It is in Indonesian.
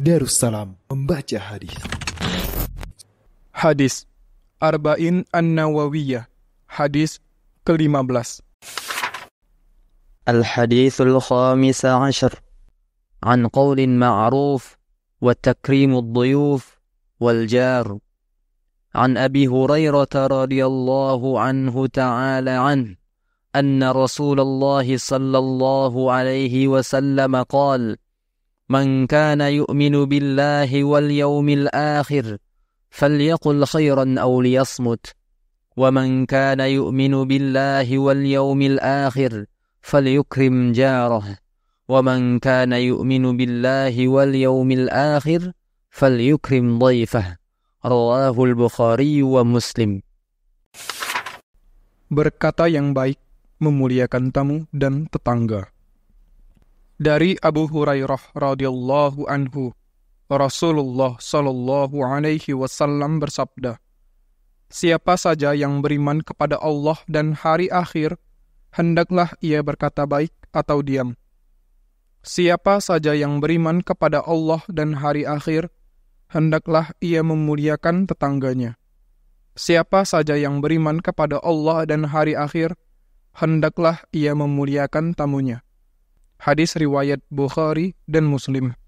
Darussalam membaca hadis. Hadis Arba'in An-Nawawiyah Hadis ke-15 الحديث الخامس عشر عن قول معروف وتكريم الضيوف والجار عن أبي هريرة رضي الله عنه تعالى عنه أن رسول الله صلى الله عليه وسلم قال: من كان يؤمن بالله واليوم الآخر akhir خيرا أو ليصمت ومن كان يؤمن بالله واليوم الآخر فليكرم جاره ومن كان يؤمن بالله واليوم الآخر فليكرم ضيفه. رواه البخاري ومسلم. Berkata yang baik memuliakan tamu dan tetangga dari Abu Hurairah radhiyallahu anhu Rasulullah shallallahu alaihi wasallam bersabda Siapa saja yang beriman kepada Allah dan hari akhir hendaklah ia berkata baik atau diam Siapa saja yang beriman kepada Allah dan hari akhir hendaklah ia memuliakan tetangganya Siapa saja yang beriman kepada Allah dan hari akhir hendaklah ia memuliakan tamunya Hadis riwayat Bukhari dan Muslim.